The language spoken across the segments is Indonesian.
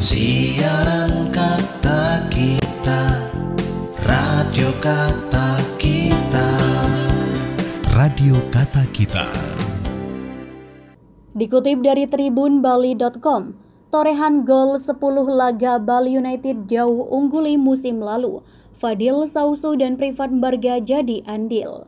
Siaran kata kita Radio kata kita Radio kata kita Dikutip dari Tribun Bali.com, Torehan gol 10 laga Bali United jauh ungguli musim lalu Fadil Sausu dan Privat Barga jadi andil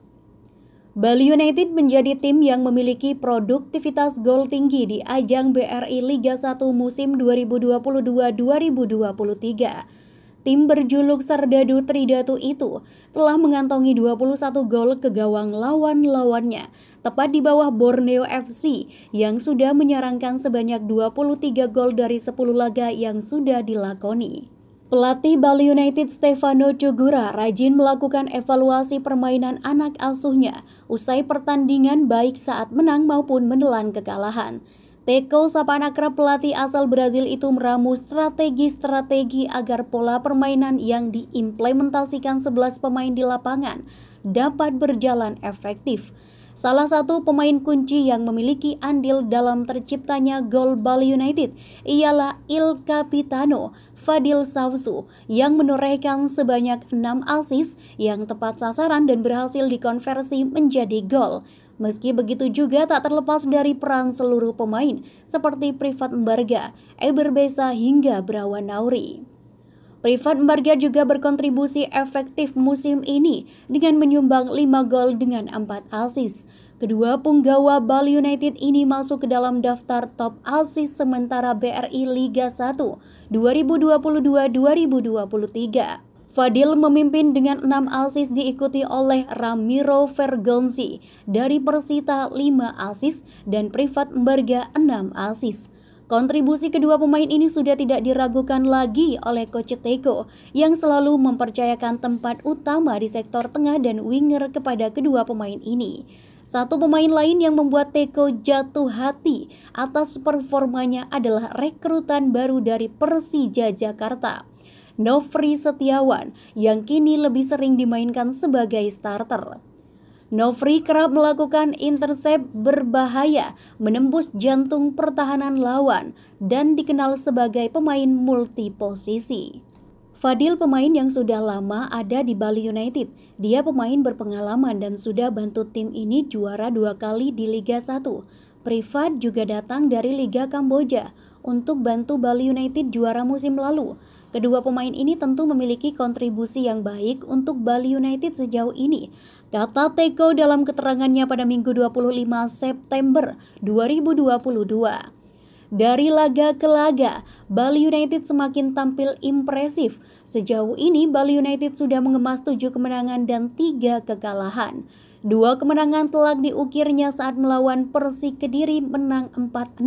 Bali United menjadi tim yang memiliki produktivitas gol tinggi di ajang BRI Liga 1 musim 2022-2023. Tim berjuluk Serdadu Tridatu itu telah mengantongi 21 gol ke gawang lawan-lawannya, tepat di bawah Borneo FC yang sudah menyerangkan sebanyak 23 gol dari 10 laga yang sudah dilakoni. Pelatih Bali United Stefano Cugura rajin melakukan evaluasi permainan anak asuhnya usai pertandingan baik saat menang maupun menelan kekalahan. Teko sapaan akrab pelatih asal Brazil itu meramu strategi-strategi agar pola permainan yang diimplementasikan 11 pemain di lapangan dapat berjalan efektif salah satu pemain kunci yang memiliki andil dalam terciptanya gol Bali United ialah Il Capitano Fadil Sausu yang menorehkan sebanyak 6 asis yang tepat sasaran dan berhasil dikonversi menjadi gol. Meski begitu juga tak terlepas dari peran seluruh pemain seperti Privat Mbarga, Eber hingga Brawan Nauri. Privat Mbarga juga berkontribusi efektif musim ini dengan menyumbang 5 gol dengan 4 asis. Kedua punggawa Bali United ini masuk ke dalam daftar top asis sementara BRI Liga 1 2022-2023. Fadil memimpin dengan 6 asis diikuti oleh Ramiro Vergonzi dari Persita 5 asis dan Privat Mbarga 6 asis. Kontribusi kedua pemain ini sudah tidak diragukan lagi oleh Coach Teko yang selalu mempercayakan tempat utama di sektor tengah dan winger kepada kedua pemain ini. Satu pemain lain yang membuat Teko jatuh hati atas performanya adalah rekrutan baru dari Persija Jakarta. Novri Setiawan yang kini lebih sering dimainkan sebagai starter. Novri kerap melakukan intercept berbahaya, menembus jantung pertahanan lawan, dan dikenal sebagai pemain multi posisi. Fadil pemain yang sudah lama ada di Bali United. Dia pemain berpengalaman dan sudah bantu tim ini juara dua kali di Liga 1. Privat juga datang dari Liga Kamboja untuk bantu Bali United juara musim lalu. Kedua pemain ini tentu memiliki kontribusi yang baik untuk Bali United sejauh ini. Kata Teko dalam keterangannya pada Minggu 25 September 2022. Dari laga ke laga, Bali United semakin tampil impresif. Sejauh ini Bali United sudah mengemas tujuh kemenangan dan tiga kekalahan. Dua kemenangan telak diukirnya saat melawan Persik Kediri menang 4-0,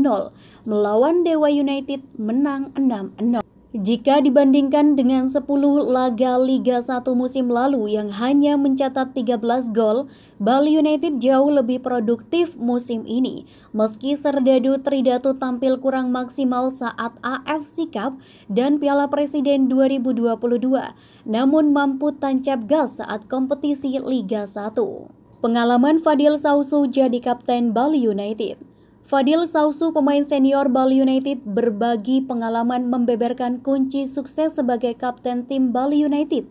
melawan Dewa United menang 6-0. Jika dibandingkan dengan 10 laga Liga 1 musim lalu yang hanya mencatat 13 gol, Bali United jauh lebih produktif musim ini. Meski Serdadu Tridatu tampil kurang maksimal saat AFC Cup dan Piala Presiden 2022, namun mampu tancap gas saat kompetisi Liga 1. Pengalaman Fadil Sausu jadi kapten Bali United Fadil Sausu, pemain senior Bali United, berbagi pengalaman membeberkan kunci sukses sebagai kapten tim Bali United.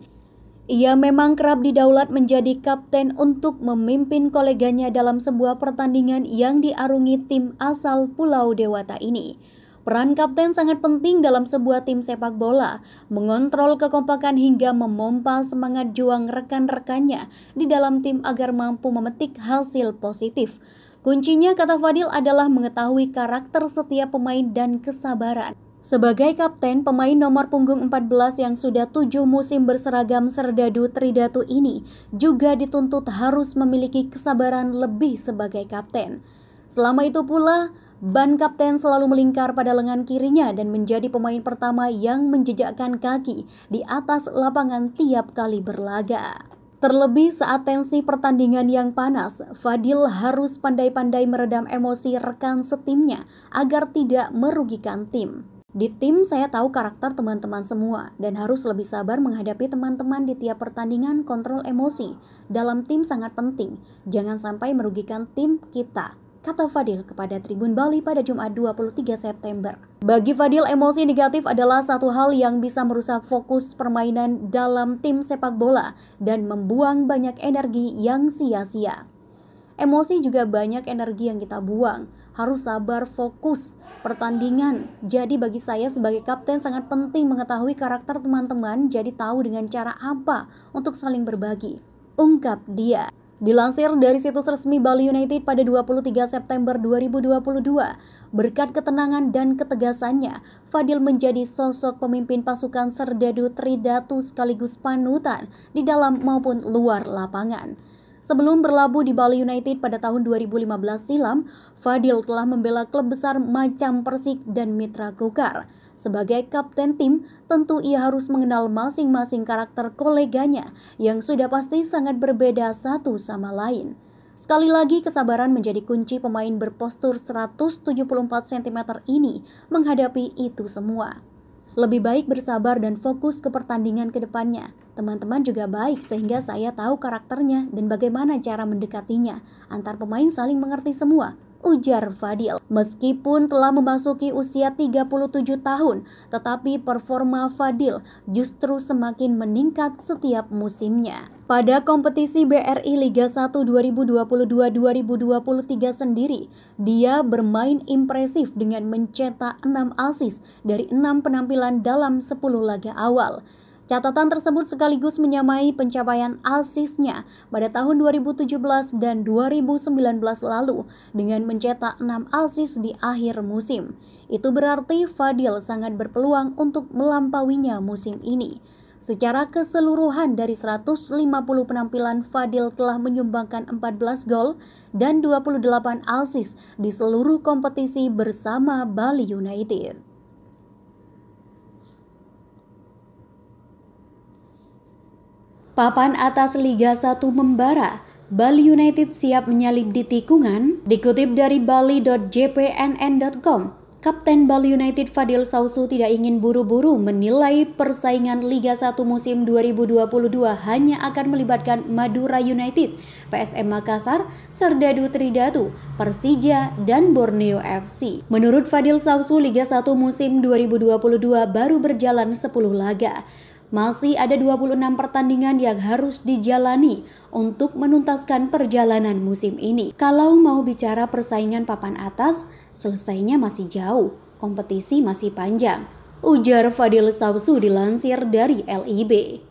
Ia memang kerap didaulat menjadi kapten untuk memimpin koleganya dalam sebuah pertandingan yang diarungi tim asal Pulau Dewata ini. Peran kapten sangat penting dalam sebuah tim sepak bola, mengontrol kekompakan hingga memompa semangat juang rekan-rekannya di dalam tim agar mampu memetik hasil positif. Kuncinya kata Fadil adalah mengetahui karakter setiap pemain dan kesabaran. Sebagai kapten, pemain nomor punggung 14 yang sudah tujuh musim berseragam Serdadu Tridatu ini juga dituntut harus memiliki kesabaran lebih sebagai kapten. Selama itu pula, ban kapten selalu melingkar pada lengan kirinya dan menjadi pemain pertama yang menjejakkan kaki di atas lapangan tiap kali berlaga. Terlebih saat tensi pertandingan yang panas, Fadil harus pandai-pandai meredam emosi rekan setimnya agar tidak merugikan tim. Di tim saya tahu karakter teman-teman semua dan harus lebih sabar menghadapi teman-teman di tiap pertandingan kontrol emosi. Dalam tim sangat penting, jangan sampai merugikan tim kita kata Fadil kepada Tribun Bali pada Jumat 23 September. Bagi Fadil, emosi negatif adalah satu hal yang bisa merusak fokus permainan dalam tim sepak bola dan membuang banyak energi yang sia-sia. Emosi juga banyak energi yang kita buang, harus sabar fokus pertandingan. Jadi bagi saya sebagai kapten sangat penting mengetahui karakter teman-teman jadi tahu dengan cara apa untuk saling berbagi. Ungkap dia. Dilansir dari situs resmi Bali United pada 23 September 2022, berkat ketenangan dan ketegasannya, Fadil menjadi sosok pemimpin pasukan serdadu Tridatu sekaligus panutan di dalam maupun luar lapangan. Sebelum berlabuh di Bali United pada tahun 2015 silam, Fadil telah membela klub besar macam Persik dan Mitra Kukar. Sebagai kapten tim, tentu ia harus mengenal masing-masing karakter koleganya yang sudah pasti sangat berbeda satu sama lain. Sekali lagi kesabaran menjadi kunci pemain berpostur 174 cm ini menghadapi itu semua. Lebih baik bersabar dan fokus ke pertandingan ke depannya. Teman-teman juga baik sehingga saya tahu karakternya dan bagaimana cara mendekatinya. Antar pemain saling mengerti semua, ujar Fadil. Meskipun telah memasuki usia 37 tahun, tetapi performa Fadil justru semakin meningkat setiap musimnya. Pada kompetisi BRI Liga 1 2022-2023 sendiri, dia bermain impresif dengan mencetak 6 asis dari 6 penampilan dalam 10 laga awal. Catatan tersebut sekaligus menyamai pencapaian asisnya pada tahun 2017 dan 2019 lalu dengan mencetak 6 ASIS di akhir musim. Itu berarti Fadil sangat berpeluang untuk melampauinya musim ini. Secara keseluruhan dari 150 penampilan Fadil telah menyumbangkan 14 gol dan 28 asis di seluruh kompetisi bersama Bali United. Papan atas Liga 1 membara, Bali United siap menyalip di tikungan. Dikutip dari bali.jpnn.com, Kapten Bali United Fadil Sausu tidak ingin buru-buru menilai persaingan Liga 1 musim 2022 hanya akan melibatkan Madura United, PSM Makassar, Serdadu Tridatu, Persija, dan Borneo FC. Menurut Fadil Sausu, Liga 1 musim 2022 baru berjalan 10 laga masih ada 26 pertandingan yang harus dijalani untuk menuntaskan perjalanan musim ini. Kalau mau bicara persaingan papan atas, selesainya masih jauh, kompetisi masih panjang. Ujar Fadil Sausu dilansir dari LIB.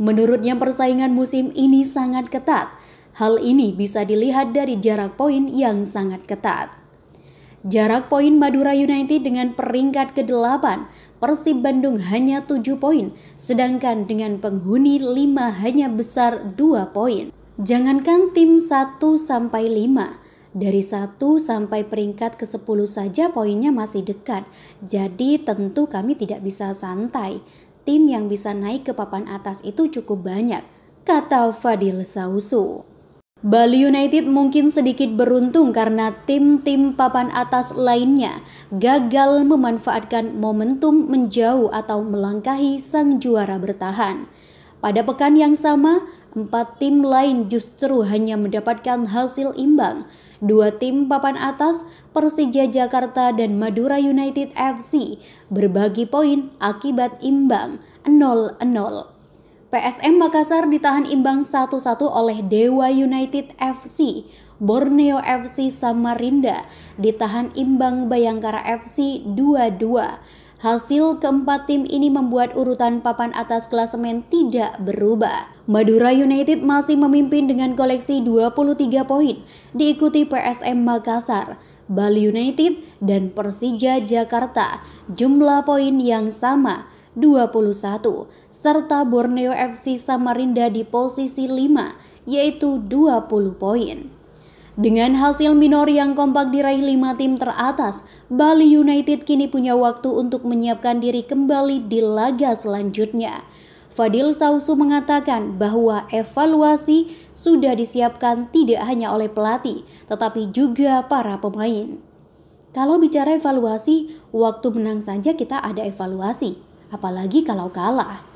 Menurutnya persaingan musim ini sangat ketat. Hal ini bisa dilihat dari jarak poin yang sangat ketat. Jarak poin Madura United dengan peringkat ke-8, Persib Bandung hanya 7 poin, sedangkan dengan penghuni 5 hanya besar 2 poin. Jangankan tim 1 sampai 5, dari 1 sampai peringkat ke-10 saja poinnya masih dekat. Jadi tentu kami tidak bisa santai. Tim yang bisa naik ke papan atas itu cukup banyak, kata Fadil Sausu. Bali United mungkin sedikit beruntung karena tim-tim papan atas lainnya gagal memanfaatkan momentum menjauh atau melangkahi sang juara bertahan. Pada pekan yang sama, empat tim lain justru hanya mendapatkan hasil imbang. Dua tim papan atas, Persija Jakarta dan Madura United FC, berbagi poin akibat imbang 0-0. PSM Makassar ditahan imbang 1-1 oleh Dewa United FC. Borneo FC Samarinda ditahan imbang Bayangkara FC 2-2. Hasil keempat tim ini membuat urutan papan atas klasemen tidak berubah. Madura United masih memimpin dengan koleksi 23 poin, diikuti PSM Makassar, Bali United, dan Persija Jakarta. Jumlah poin yang sama, 21 serta Borneo FC Samarinda di posisi 5 yaitu 20 poin. Dengan hasil minor yang kompak diraih lima tim teratas, Bali United kini punya waktu untuk menyiapkan diri kembali di laga selanjutnya. Fadil Sausu mengatakan bahwa evaluasi sudah disiapkan tidak hanya oleh pelatih, tetapi juga para pemain. Kalau bicara evaluasi, waktu menang saja kita ada evaluasi, apalagi kalau kalah.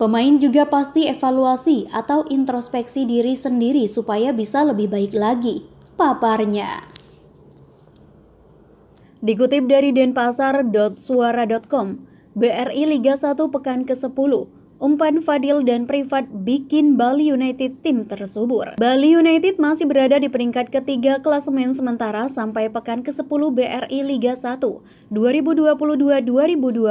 Pemain juga pasti evaluasi atau introspeksi diri sendiri supaya bisa lebih baik lagi. Paparnya. Dikutip dari denpasar.suara.com, BRI Liga 1 pekan ke-10, umpan Fadil dan Privat bikin Bali United tim tersubur. Bali United masih berada di peringkat ketiga klasemen sementara sampai pekan ke-10 BRI Liga 1 2022-2023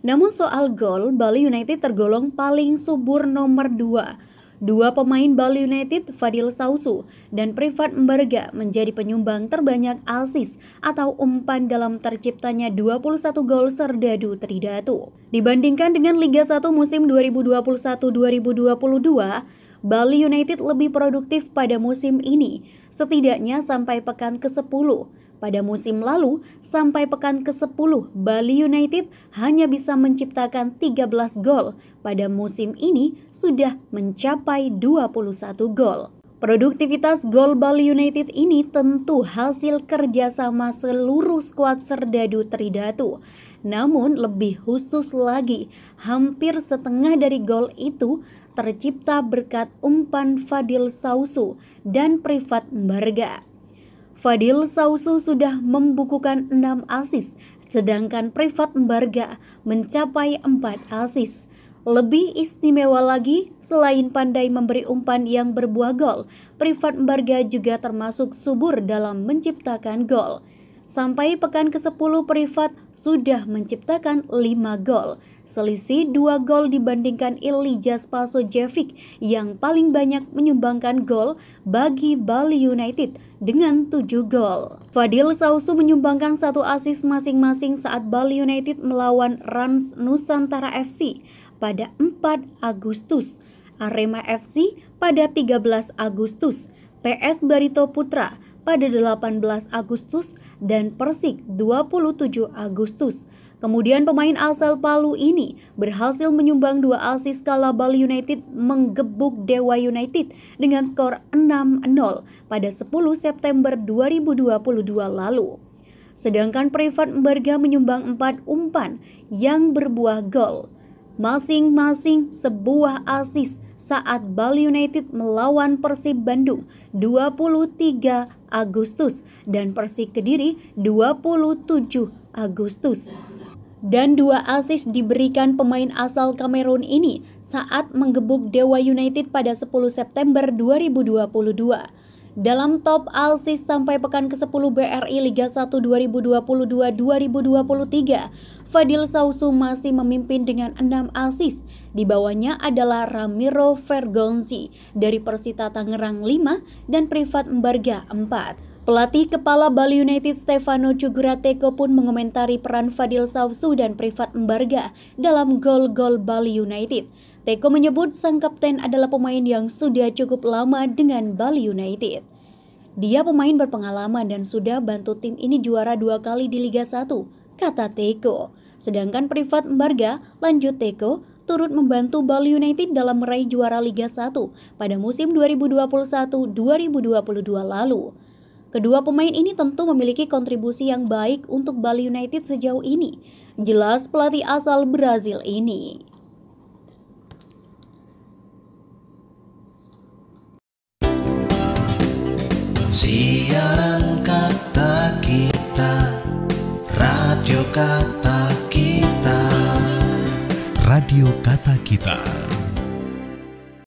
namun soal gol, Bali United tergolong paling subur nomor 2. Dua pemain Bali United, Fadil Sausu dan Privat Mbarga menjadi penyumbang terbanyak alsis atau umpan dalam terciptanya 21 gol serdadu Tridatu. Dibandingkan dengan Liga 1 musim 2021-2022, Bali United lebih produktif pada musim ini, setidaknya sampai pekan ke-10 pada musim lalu, sampai pekan ke-10, Bali United hanya bisa menciptakan 13 gol. Pada musim ini sudah mencapai 21 gol. Produktivitas gol Bali United ini tentu hasil kerjasama seluruh skuad Serdadu Tridatu. Namun lebih khusus lagi, hampir setengah dari gol itu tercipta berkat umpan Fadil Sausu dan Privat Mbarga. Fadil Sausu sudah membukukan 6 asis, sedangkan Privat Mbarga mencapai 4 asis. Lebih istimewa lagi, selain pandai memberi umpan yang berbuah gol, Privat Mbarga juga termasuk subur dalam menciptakan gol. Sampai pekan ke-10 Privat sudah menciptakan 5 gol. Selisih 2 gol dibandingkan Ilija Spasojevic yang paling banyak menyumbangkan gol bagi Bali United dengan 7 gol. Fadil Sausu menyumbangkan satu asis masing-masing saat Bali United melawan Rans Nusantara FC pada 4 Agustus, Arema FC pada 13 Agustus, PS Barito Putra pada 18 Agustus, dan Persik 27 Agustus. Kemudian pemain asal Palu ini berhasil menyumbang dua asis kala Bali United menggebuk Dewa United dengan skor 6-0 pada 10 September 2022 lalu. Sedangkan Privat Mbarga menyumbang empat umpan yang berbuah gol. Masing-masing sebuah asis saat Bali United melawan Persib Bandung 23 Agustus dan Persik Kediri 27 Agustus. Dan dua asis diberikan pemain asal Kamerun ini saat menggebuk Dewa United pada 10 September 2022. Dalam top asis sampai pekan ke-10 BRI Liga 1 2022-2023, Fadil Sausu masih memimpin dengan enam asis di bawahnya adalah Ramiro Vergonzi dari Persita Tangerang 5 dan Privat Mbarga 4. Pelatih kepala Bali United Stefano Cugurateko pun mengomentari peran Fadil Sausu dan Privat Mbarga dalam gol-gol Bali United. Teko menyebut sang kapten adalah pemain yang sudah cukup lama dengan Bali United. Dia pemain berpengalaman dan sudah bantu tim ini juara dua kali di Liga 1, kata Teko. Sedangkan Privat Mbarga, lanjut Teko, turut membantu Bali United dalam meraih juara Liga 1 pada musim 2021-2022 lalu. Kedua pemain ini tentu memiliki kontribusi yang baik untuk Bali United sejauh ini. Jelas pelatih asal Brazil ini. Siaran kata kita, radio kata Radio Kata Kita.